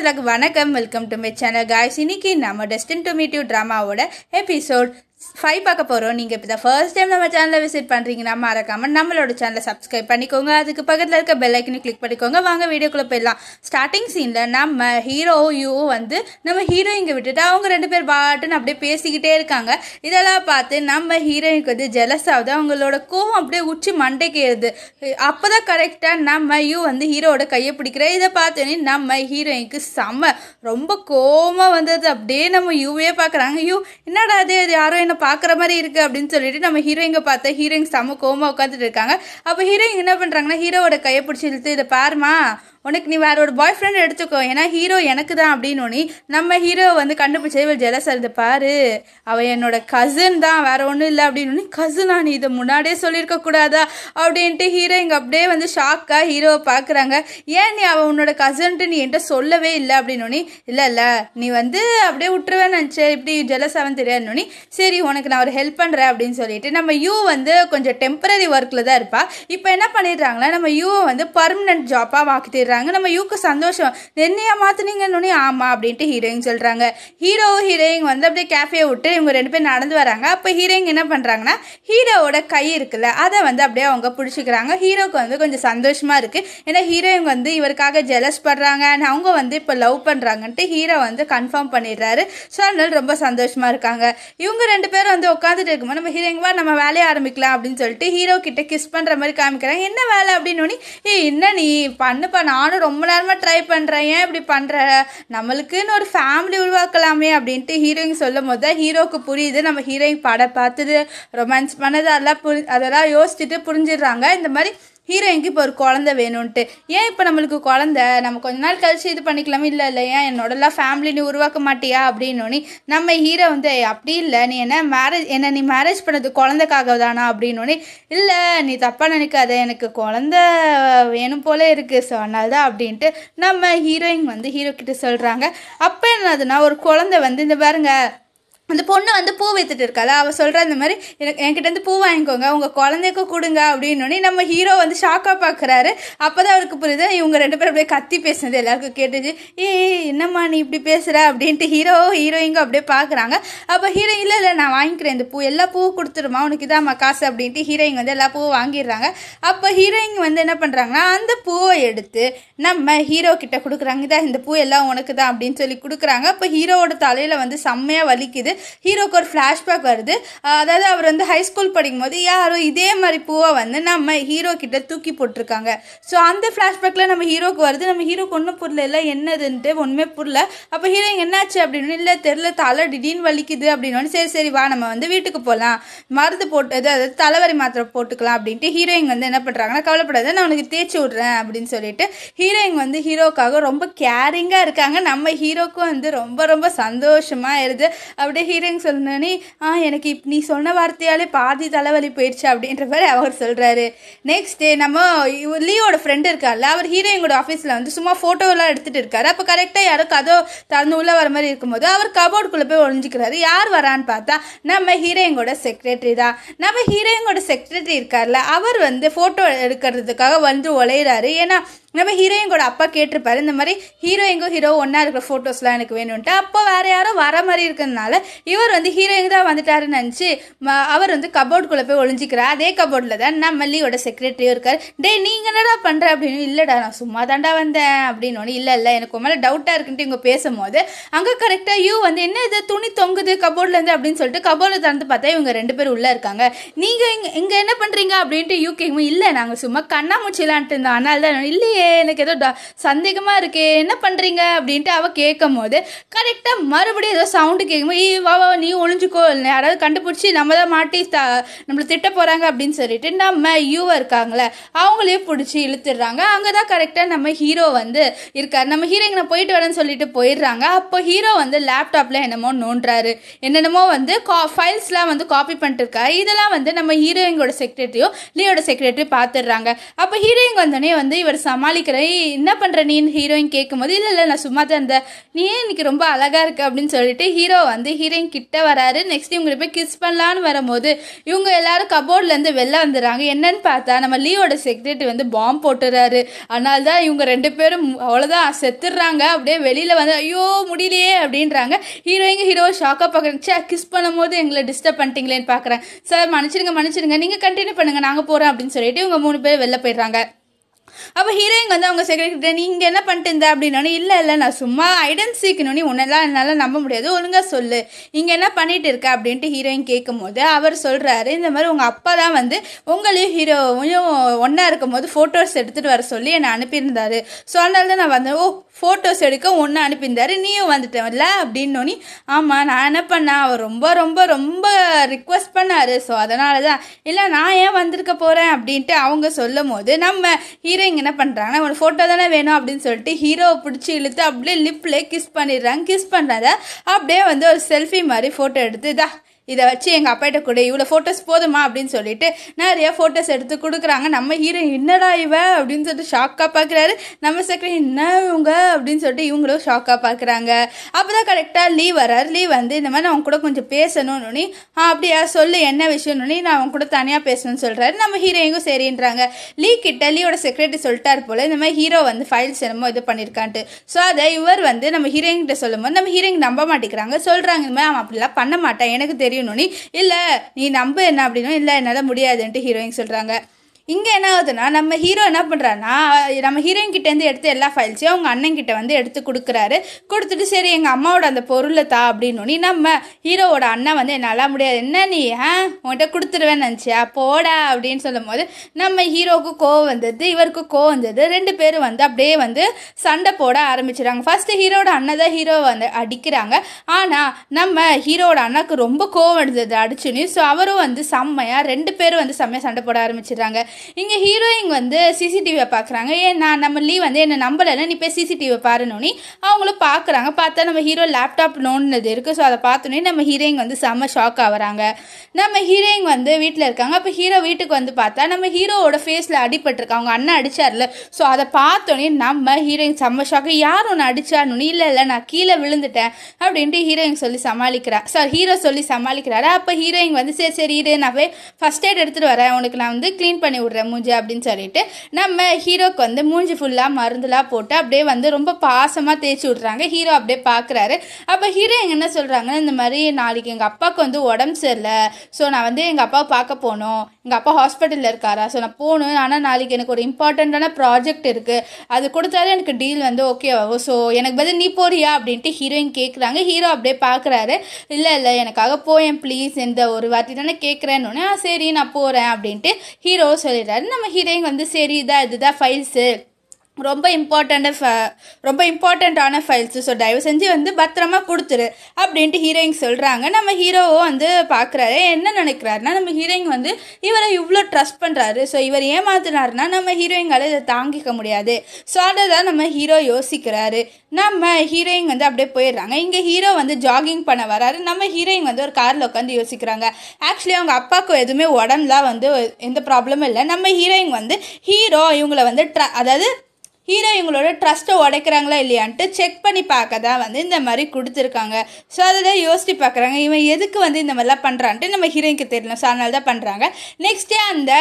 எல்லாத்துக்கும் வணக்கம் welcome to my channel guys இன்னைக்கு நம்ம டெஸ்டின் டு டொமேட்டிவ் ட்ராமாவோட எபிசோட் ஃபைவ் பார்க்க போகிறோம் நீங்கள் இப்போ தான் ஃபர்ஸ்ட் டைம் நம்ம சேனலை விசிட் பண்ணுறீங்கன்னா மறக்காமல் நம்மளோட சேனலை சப்ஸ்கிரைப் பண்ணிக்கோங்க அதுக்கு பக்கத்தில் இருக்க பெல் ஐக்கனை கிளிக் பண்ணிக்கோங்க வாங்க வீடியோக்குள்ளே போயிடலாம் ஸ்டார்டிங் சீனில் நம்ம ஹீரோ யூ வந்து நம்ம ஹீரோயிங்க விட்டுட்டு அவங்க ரெண்டு பேர் பாட்டுன்னு அப்படியே பேசிக்கிட்டே இருக்காங்க இதெல்லாம் பார்த்து நம்ம ஹீரோயினுக்கு வந்து ஜெலஸ் ஆகுது அவங்களோட கோவம் அப்படியே உச்சி மண்டைக்கு ஏறுது அப்போ தான் கரெக்டாக நம்ம யூ வந்து ஹீரோட கையை பிடிக்கிற இதை பார்த்தோன்னே நம்ம ஹீரோயினுக்கு செம்ம ரொம்ப கோவமாக வந்தது அப்படியே நம்ம யூவே பார்க்குறாங்க யூ என்னடா அது யாரோ தன்னை பார்க்குற மாதிரி இருக்குது அப்படின்னு சொல்லிட்டு நம்ம ஹீரோயிங்க பார்த்தா ஹீரோயின் செம கோமா உட்காந்துட்டு இருக்காங்க அப்போ ஹீரோயின் என்ன பண்ணுறாங்கன்னா ஹீரோவோட கையை பிடிச்சி இழுத்து இதை பாருமா உனக்கு நீ வேற ஒரு பாய் ஃப்ரெண்ட் எடுத்துக்கோ ஏன்னா ஹீரோ எனக்கு தான் அப்படின்னு நம்ம ஹீரோ வந்து கண்டுபிடிச்சே இவள் ஜெலஸ் இருந்து பாரு அவள் என்னோட கசின் தான் வேற ஒன்றும் இல்லை அப்படின்னு கசினா நீ இதை முன்னாடியே சொல்லியிருக்க கூடாதா அப்படின்ட்டு ஹீரோ இங்கே அப்படியே வந்து ஷாக்காக ஹீரோவை பார்க்குறாங்க ஏன் நீ அவள் உன்னோட கசன்ட்டு நீ என்கிட்ட சொல்லவே இல்லை அப்படின்னு இல்லை இல்லை நீ வந்து அப்படியே விட்டுருவேன் நினச்சேன் இப்படி ஜெலஸ் ஆகும் தெரியாதுன்னு சரி உனக்கு நான் ஒரு ஹெல்ப் பண்ணுறேன் அப்படின்னு சொல்லிட்டு நம்ம யூ வந்து கொஞ்சம் டெம்பரரி ஒர்க்கில் தான் இருப்பா இப்போ என்ன பண்ணிடுறாங்களா நம்ம யூவை வந்து பர்மனன்ட் ஜாப்பாக வாக்கிட்டு சொல்லிடுறாங்க நம்ம யூக்கு சந்தோஷம் என்னையா மாற்றினீங்கன்னு ஆமாம் அப்படின்ட்டு ஹீரோயின் சொல்கிறாங்க ஹீரோ ஹீரோயின் வந்து அப்படியே கேஃபே விட்டு இவங்க ரெண்டு பேரும் நடந்து வராங்க அப்போ ஹீரோயின் என்ன பண்ணுறாங்கன்னா ஹீரோவோட கை இருக்குல்ல அதை வந்து அப்படியே அவங்க பிடிச்சிக்கிறாங்க ஹீரோக்கு வந்து கொஞ்சம் சந்தோஷமாக இருக்குது ஏன்னா ஹீரோயின் வந்து இவருக்காக ஜெலஸ் படுறாங்க அண்ட் அவங்க வந்து இப்போ லவ் பண்ணுறாங்கன்ட்டு ஹீரோ வந்து கன்ஃபார்ம் பண்ணிடுறாரு ஸோ அதனால ரொம்ப சந்தோஷமாக இருக்காங்க இவங்க ரெண்டு பேரும் வந்து உட்காந்துட்டு இருக்கும்போது நம்ம வா நம்ம வேலையை ஆரம்பிக்கலாம் அப்படின்னு சொல்லிட்டு ஹீரோ கிட்ட கிஸ் பண்ணுற மாதிரி காமிக்கிறாங்க என்ன வேலை அப்படின்னு ஏ என்ன நீ பண்ணுப்பா நான் நானும் ரொம்ப நேரமாக ட்ரை பண்ணுறேன் ஏன் இப்படி பண்ணுற நம்மளுக்குன்னு ஒரு ஃபேமிலி உருவாக்கலாமே அப்படின்ட்டு ஹீரோயின் சொல்லும் போது தான் ஹீரோக்கு புரியுது நம்ம ஹீரோயின் படம் பார்த்துது ரொமான்ஸ் பண்ணது அதெல்லாம் புரி அதெல்லாம் யோசிச்சுட்டு புரிஞ்சிடுறாங்க இந்த மாதிரி ஹீரோயினுக்கு இப்போ ஒரு குழந்த வேணும்ன்ட்டு ஏன் இப்போ நம்மளுக்கு குழந்த நம்ம கொஞ்ச நாள் கழிச்சு இது பண்ணிக்கலாமே இல்லை இல்லை ஏன் என்னோடலாம் ஃபேமிலி நீ உருவாக்க மாட்டியா அப்படின்னு நம்ம ஹீரோ வந்து அப்படி இல்லை நீ என்ன மேரேஜ் என்ன நீ மேரேஜ் பண்ணது குழந்தைக்காக தானா அப்படின்னு இல்லை நீ தப்பாக நினைக்காத எனக்கு குழந்த வேணும் போல இருக்குது ஸோ அதனால தான் அப்படின்ட்டு நம்ம ஹீரோயின் வந்து ஹீரோ கிட்ட சொல்கிறாங்க அப்போ என்னதுன்னா ஒரு குழந்தை வந்து இந்த பாருங்கள் அந்த பொண்ணு வந்து பூ வைத்துட்டு இருக்காது அவள் சொல்கிற அந்த மாதிரி எனக்கு என்கிட்ட வந்து பூ வாங்கிக்கோங்க உங்கள் குழந்தைக்கு கொடுங்க அப்படின்னோடனே நம்ம ஹீரோ வந்து ஷாக்காக பார்க்குறாரு அப்போ தான் அவருக்கு புரியுது இவங்க ரெண்டு பேரும் அப்படியே கத்தி பேசுனது எல்லாருக்கும் கேட்டுச்சு ஏ என்னம்மா நீ இப்படி பேசுகிற அப்படின்ட்டு ஹீரோ ஹீரோயிங்க அப்படியே பார்க்குறாங்க அப்போ ஹீரோ இல்லை இல்லை நான் வாங்கிக்கிறேன் இந்த பூ எல்லா பூ கொடுத்துருமா உனக்கு இதாம்மா காசு அப்படின்ட்டு ஹீரோயிங் வந்து எல்லா பூவும் வாங்கிடுறாங்க அப்போ ஹீரோயின் வந்து என்ன பண்ணுறாங்கன்னா அந்த பூவை எடுத்து நம்ம ஹீரோ கிட்ட கொடுக்குறாங்க இதான் இந்த பூ எல்லாம் உனக்கு தான் அப்படின்னு சொல்லி கொடுக்குறாங்க அப்போ ஹீரோவோட தலையில் வந்து செம்மையாக வலிக்குது ஹீரோக்கு ஒரு ஃப்ளாஷ்பேக் வருது அதாவது அவர் வந்து ஹை படிக்கும் படிக்கும்போது யாரோ இதே மாதிரி பூவை வந்து நம்ம ஹீரோ கிட்ட தூக்கி போட்டிருக்காங்க ஸோ அந்த ஃப்ளாஷ்பேக்கில் நம்ம ஹீரோக்கு வருது நம்ம ஹீரோக்கு ஒன்றும் புரியல இல்லை என்னதுன்ட்டு ஒன்றுமே புரியல அப்போ ஹீரோயின் என்னாச்சு அப்படின்னு இல்லை தெரில தலை திடீர்னு வலிக்குது அப்படின்னு சரி சரி வா நம்ம வந்து வீட்டுக்கு போகலாம் மருந்து போட்டு அதாவது தலைவரி மாத்திரை போட்டுக்கலாம் அப்படின்ட்டு ஹீரோயின் வந்து என்ன பண்ணுறாங்கன்னா கவலைப்படாத நான் உனக்கு தேய்ச்சி விட்றேன் அப்படின்னு சொல்லிட்டு ஹீரோயின் வந்து ஹீரோக்காக ரொம்ப கேரிங்காக இருக்காங்க நம்ம ஹீரோக்கும் வந்து ரொம்ப ரொம்ப சந்தோஷமாக இருது அப்படியே ஹீரோயின் சொன்னோடனே ஆ எனக்கு இப் நீ சொன்ன வார்த்தையாலே பாதி தலைவலி போயிடுச்சு அப்படின்ற மாதிரி அவர் சொல்கிறாரு நெக்ஸ்ட் டே நம்ம லீவோட ஃப்ரெண்டு இருக்கார்ல அவர் ஹீரோயினோட ஆஃபீஸில் வந்து சும்மா ஃபோட்டோலாம் எடுத்துகிட்டு இருக்காரு அப்போ கரெக்டாக யாரோ கதோ திறந்து உள்ளே வர மாதிரி இருக்கும்போது அவர் கபோர்டுக்குள்ளே போய் ஒழிஞ்சிக்கிறாரு யார் வரான்னு பார்த்தா நம்ம ஹீரோயினோட செக்ரட்டரி தான் நம்ம ஹீரோயினோட செக்ரட்டரி இருக்கார்ல அவர் வந்து ஃபோட்டோ எடுக்கிறதுக்காக வந்து உழையிறாரு ஏன்னா நம்ம கூட அப்பா கேட்டிருப்பாரு இந்த மாதிரி ஹீரோயிங்கோ ஹீரோ ஒன்றா இருக்கிற ஃபோட்டோஸ்லாம் எனக்கு வேணும்ன்ட்டு அப்போ வேறு யாரும் வர மாதிரி இருக்கிறதுனால இவர் வந்து ஹீரோயிங் தான் வந்துட்டாருன்னு நினச்சி அவர் வந்து கபோர்டுக்குள்ளே போய் ஒளிஞ்சிக்கிறார் அதே கபோர்டில் தான் நான் மல்லியோட செக்ரட்டரியும் இருக்கார் டே நீங்கள் என்னடா பண்ணுற அப்படின்னு இல்லைடா நான் சும்மா தாண்டா வந்தேன் அப்படின்னு ஒன்று இல்லை இல்லை எனக்கு மேலே டவுட்டாக இருக்குன்ட்டு இவங்க பேசும்போது அங்கே கரெக்டாக யூ வந்து என்ன இது துணி தொங்குது கபோர்ட்லேருந்து அப்படின்னு சொல்லிட்டு கபோர்டில் திறந்து பார்த்தா இவங்க ரெண்டு பேரும் உள்ளே இருக்காங்க நீங்கள் இங்கே இங்கே என்ன பண்ணுறீங்க அப்படின்ட்டு யூ கேங்க இல்லை நாங்கள் சும்மா கண்ணாமூச்சிலான்ட்டு இருந்தோம் அதனால தான் இல்லையே எனக்கு ஏதோ சந்தேகமாக இருக்கே என்ன பண்ணுறீங்க அப்படின்ட்டு அவள் கேட்கும் போது கரெக்டாக மறுபடியும் ஏதோ சவுண்டு கேட்கும்போது ஈ வா வா நீ ஒழிஞ்சுக்கோ இல்லை யாராவது கண்டுபிடிச்சி நம்ம தான் மாட்டி த நம்மளை திட்ட போகிறாங்க அப்படின்னு சொல்லிட்டு நம்ம யூவா இருக்காங்களே அவங்களே பிடிச்சி இழுத்துடுறாங்க அங்கே தான் கரெக்டாக நம்ம ஹீரோ வந்து இருக்கார் நம்ம ஹீரோயினை போயிட்டு வரேன்னு சொல்லிட்டு போயிடுறாங்க அப்போ ஹீரோ வந்து லேப்டாப்பில் என்னமோ நோண்டுறாரு என்னென்னமோ வந்து கா ஃபைல்ஸ்லாம் வந்து காப்பி பண்ணிட்டு இருக்காரு இதெல்லாம் வந்து நம்ம ஹீரோயினோட செக்ரட்டரியோ லீயோட செக்ரட்டரி பார்த்துடுறாங்க அப்போ ஹீரோயின் வந்தோடனே வந்து இவர் சமாளி மாளிக்கிறேன் என்ன பண்ணுற நீன்னு ஹீரோயின் கேட்கும்போது இல்லை இல்லை நான் சும்மா தான் இருந்தேன் நீ ஏன் இன்னைக்கு ரொம்ப அழகாக இருக்குது அப்படின்னு சொல்லிட்டு ஹீரோ வந்து ஹீரோயின் கிட்ட வராரு நெக்ஸ்ட் இவங்க போய் கிஸ் பண்ணலான்னு வரும்போது இவங்க எல்லாரும் கபோர்ட்லேருந்து வெளில வந்துடுறாங்க என்னன்னு பார்த்தா நம்ம லீவோட செக்ரட்டரி வந்து பாம்பு போட்டுறாரு அதனால தான் இவங்க ரெண்டு பேரும் அவ்வளோதான் செத்துடுறாங்க அப்படியே வெளியில் வந்து ஐயோ முடியலையே அப்படின்றாங்க ஹீரோயிங்க ஹீரோ ஷாக்காக பார்க்குறேன் சார் கிஸ் பண்ணும்போது எங்களை டிஸ்டர்ப் பண்ணிட்டீங்களேன்னு பார்க்குறேன் சார் மன்னிச்சிருங்க மன்னிச்சிடுங்க நீங்கள் கண்டினியூ பண்ணுங்கள் நாங்கள் போகிறோம் அப்படின்னு சொல்லிட்டு இவங்க மூணு பேர் வெளில போயிடுறாங்க அப்போ ஹீரோயின் வந்து அவங்க செக்ரட்டரி நீ இங்கே என்ன பண்ணிட்டு இருந்த அப்படின்னோடனே இல்லை இல்லை நான் சும்மா ஐடன் சீக்கணும்னு உன்னெல்லாம் என்னால் நம்ப முடியாது ஒழுங்காக சொல்லு இங்கே என்ன பண்ணிட்டு இருக்க அப்படின்ட்டு ஹீரோயின் கேட்கும்போது அவர் சொல்கிறாரு இந்த மாதிரி உங்கள் அப்பா தான் வந்து உங்களையும் ஹீரோவையும் ஒன்றா இருக்கும்போது ஃபோட்டோஸ் எடுத்துகிட்டு வர சொல்லி என்னை அனுப்பியிருந்தாரு ஸோ அதனால தான் நான் வந்து ஓ ஃபோட்டோஸ் எடுக்க ஒன்று அனுப்பியிருந்தாரு நீயும் வந்துட்டேன்ல அப்படின்னோனி ஆமாம் நான் என்ன பண்ணேன் அவர் ரொம்ப ரொம்ப ரொம்ப ரிக்வஸ்ட் பண்ணார் ஸோ அதனால தான் இல்லை நான் ஏன் வந்திருக்க போகிறேன் அப்படின்ட்டு அவங்க சொல்லும் போது நம்ம ஹீரோயின் இவங்க என்ன பண்ணுறாங்க ஒரு ஃபோட்டோ தானே வேணும் அப்படின்னு சொல்லிட்டு ஹீரோவை பிடிச்சி இழுத்து அப்படியே லிப்பில் கிஸ் பண்ணிடுறாங்க கிஸ் பண்ணுறத அப்படியே வந்து ஒரு செல்ஃபி மாதிரி ஃபோட்டோ எடுத்து இதா இதை வச்சு எங்கள் அப்பாட்ட கூட இவ்வளோ ஃபோட்டோஸ் போதுமா அப்படின்னு சொல்லிட்டு நிறையா ஃபோட்டோஸ் எடுத்து கொடுக்குறாங்க நம்ம ஹீரோ என்னடா இவ அப்படின்னு சொல்லிட்டு ஷாக்காக பார்க்குறாரு நம்ம செக்ரட்டரி என்ன இவங்க அப்படின்னு சொல்லிட்டு இவங்களும் ஷாக்காக பார்க்குறாங்க அப்போ தான் கரெக்டாக லீவ் வரார் லீவ் வந்து இந்த மாதிரி அவங்க கூட கொஞ்சம் பேசணும்னு ஆ அப்படியா சொல்லு என்ன விஷயம்னு நான் அவங்க கூட தனியாக பேசணும்னு சொல்கிறாரு நம்ம ஹீரோயிங்கும் சரின்றாங்க லீ கிட்ட லீவோட செக்ரட்டரி சொல்லிட்டார் போல் இந்த மாதிரி ஹீரோ வந்து ஃபைல்ஸ் என்னமோ இது பண்ணியிருக்கான்ட்டு ஸோ அதை இவர் வந்து நம்ம ஹீரோயின்கிட்ட சொல்லும்போது நம்ம ஹீரோயின் நம்ப மாட்டேங்கிறாங்க சொல்கிறாங்க இந்த மாதிரி அவன் அப்படிலாம் பண்ண மாட்டான் எனக்கு தெரியும் தெரியணும்னு இல்லை நீ நம்ப என்ன அப்படின்னா இல்லை என்னால் முடியாதுன்ட்டு ஹீரோயின் சொல்கிறாங்க இங்கே என்ன ஆகுதுன்னா நம்ம ஹீரோ என்ன பண்ணுறாருன்னா நம்ம ஹீரோயின் கிட்டேருந்து எடுத்த எல்லா ஃபைல்ஸையும் அவங்க அண்ணன் கிட்ட வந்து எடுத்து கொடுக்குறாரு கொடுத்துட்டு சரி எங்கள் அம்மாவோட அந்த பொருளை தா அப்படின்னு நம்ம ஹீரோவோட அண்ணன் வந்து என்னால் முடியாது என்ன நீ ஆ உன்கிட்ட கொடுத்துருவேன்னு நினச்சியா போடா அப்படின்னு சொல்லும் போது நம்ம ஹீரோவுக்கு கோவம் வந்தது இவருக்கு கோவம் வந்தது ரெண்டு பேரும் வந்து அப்படியே வந்து சண்டை போட ஆரம்பிச்சிடுறாங்க ஃபஸ்ட்டு ஹீரோட அண்ணன் தான் ஹீரோவை வந்து அடிக்கிறாங்க ஆனால் நம்ம ஹீரோட அண்ணாக்கு ரொம்ப கோவம் எடுத்தது அடிச்சுன்னு ஸோ அவரும் வந்து செம்மையாக ரெண்டு பேரும் வந்து செம்மையாக சண்டை போட ஆரம்பிச்சிடுறாங்க இங்கே ஹீரோயின் வந்து சிசிடிவியை பார்க்குறாங்க ஏன் நான் நம்ம லீவ் வந்து என்னை நம்பலைன்னா நீ போய் சிசிடிவியை பாருனோனி அவங்களும் பார்க்குறாங்க பார்த்தா நம்ம ஹீரோ லேப்டாப் நோண்டினது இருக்குது ஸோ அதை பார்த்தோன்னே நம்ம ஹீரோயின் வந்து செம்ம ஷாக் ஆகிறாங்க நம்ம ஹீரோயின் வந்து வீட்டில் இருக்காங்க அப்போ ஹீரோ வீட்டுக்கு வந்து பார்த்தா நம்ம ஹீரோவோட ஃபேஸில் அடிபட்டிருக்கு அவங்க அண்ணன் அடித்தார்ல ஸோ அதை பார்த்தோன்னே நம்ம ஹீரோயின் செம்ம ஷாக் யார் ஒன்று அடித்தான்னு இல்லை இல்லை நான் கீழே விழுந்துட்டேன் அப்படின்ட்டு ஹீரோயின் சொல்லி சமாளிக்கிறா சார் ஹீரோ சொல்லி சமாளிக்கிறாரு அப்போ ஹீரோயின் வந்து சரி சரி ஹீரோயின் நான் போய் ஃபஸ்ட் எய்ட் எடுத்துகிட்டு வரேன் உனக்கு நான் வந்து க்ளீன் பண்ணி விடுறேன் விட்றேன் மூஞ்சி அப்படின்னு சொல்லிட்டு நம்ம ஹீரோக்கு வந்து மூஞ்சி ஃபுல்லாக மருந்துலாம் போட்டு அப்படியே வந்து ரொம்ப பாசமாக தேய்ச்சி விட்றாங்க ஹீரோ அப்படியே பார்க்குறாரு அப்போ ஹீரோ எங்கள் என்ன சொல்கிறாங்கன்னா இந்த மாதிரி நாளைக்கு எங்கள் அப்பாவுக்கு வந்து உடம்பு சரியில்லை ஸோ நான் வந்து எங்கள் அப்பாவை பார்க்க போகணும் எங்கள் அப்பா ஹாஸ்பிட்டலில் இருக்காரா ஸோ நான் போகணும் ஆனால் நாளைக்கு எனக்கு ஒரு இம்பார்ட்டண்ட்டான ப்ராஜெக்ட் இருக்குது அது கொடுத்தாலே எனக்கு டீல் வந்து ஓகே ஆகும் ஸோ எனக்கு பதில் நீ போறியா அப்படின்ட்டு ஹீரோயின் கேட்குறாங்க ஹீரோ அப்படியே பார்க்குறாரு இல்லை இல்லை எனக்காக போயேன் ப்ளீஸ் இந்த ஒரு வாட்டி தானே கேட்குறேன்னு சரி நான் போகிறேன் அப்படின்ட்டு ஹீரோ சொல்லிடுறாரு நம்ம ஹீரோயின் வந்து சரி இதான் இதுதான் ஃபைல்ஸு ரொம்ப இம்பார்ட்டண்ட்டாக ஃப ரொம்ப இம்பார்ட்டண்ட்டான ஃபைல்ஸு ஸோ தயவு செஞ்சு வந்து பத்திரமா கொடுத்துரு அப்படின்ட்டு ஹீரோயின் சொல்கிறாங்க நம்ம ஹீரோவோ வந்து பார்க்குறாரு என்ன நினைக்கிறாருன்னா நம்ம ஹீரோயின் வந்து இவரை இவ்வளோ ட்ரஸ்ட் பண்ணுறாரு ஸோ இவர் ஏமாத்தினாருன்னா நம்ம ஹீரோயினால இதை தாங்கிக்க முடியாது ஸோ அதை தான் நம்ம ஹீரோ யோசிக்கிறாரு நம்ம ஹீரோயின் வந்து அப்படியே போயிடுறாங்க இங்கே ஹீரோ வந்து ஜாகிங் பண்ண வராரு நம்ம ஹீரோயின் வந்து ஒரு காரில் உட்காந்து யோசிக்கிறாங்க ஆக்சுவலி அவங்க அப்பாவுக்கு எதுவுமே உடம்புலாம் வந்து எந்த ப்ராப்ளமும் இல்லை நம்ம ஹீரோயின் வந்து ஹீரோ இவங்களை வந்து ட்ர அதாவது ஹீரோ இவங்களோட ட்ரஸ்ட்டை உடைக்கிறாங்களா இல்லையான்ட்டு செக் பண்ணி பார்க்க தான் வந்து இந்த மாதிரி கொடுத்துருக்காங்க ஸோ அதில் யோசித்து பார்க்குறாங்க இவன் எதுக்கு வந்து இந்த மாதிரிலாம் பண்ணுறான்ட்டு நம்ம ஹீரோயினுக்கு தெரியல ஸோ அதனால தான் பண்ணுறாங்க நெக்ஸ்ட் டே அந்த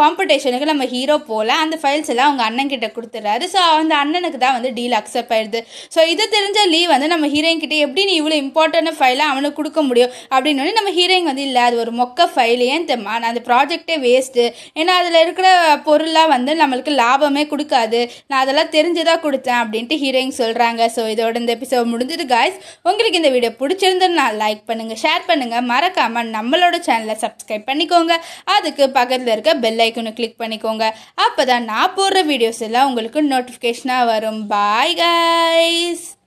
காம்படிஷனுக்கு நம்ம ஹீரோ போகல அந்த ஃபைல்ஸ் எல்லாம் அவங்க அண்ணன் கிட்ட கொடுத்துட்றாரு ஸோ அந்த அண்ணனுக்கு தான் வந்து டீல் அக்செப்ட் ஆயிடுது ஸோ இது தெரிஞ்ச லீ வந்து நம்ம ஹீரோயின் கிட்டே எப்படி நீ இவ்வளோ இம்பார்ட்டன்ட் ஃபைலாக அவனுக்கு கொடுக்க முடியும் அப்படின்னு நம்ம ஹீரோயின் வந்து இல்லை அது ஒரு மொக்க ஃபைல் ஏன் தெரியுமா நான் அந்த ப்ராஜெக்டே வேஸ்ட்டு ஏன்னா அதில் இருக்கிற பொருளாக வந்து நம்மளுக்கு லாபமே கொடுக்காது நான் அதெல்லாம் தெரிஞ்சதாக கொடுத்தேன் அப்படின்ட்டு ஹீரோயின் சொல்கிறாங்க ஸோ இதோட இந்த எபிசோட் முடிஞ்சது காய்ஸ் உங்களுக்கு இந்த வீடியோ நான் லைக் பண்ணுங்கள் ஷேர் பண்ணுங்கள் மறக்காமல் நம்மளோட சேனலை சப்ஸ்கிரைப் பண்ணிக்கோங்க அதுக்கு பக்கத்தில் இருக்க பெல் ஐக்கனை கிளிக் பண்ணிக்கோங்க அப்போ தான் நான் போடுற வீடியோஸ் எல்லாம் உங்களுக்கு நோட்டிஃபிகேஷனாக வரும் பாய் காய்ஸ்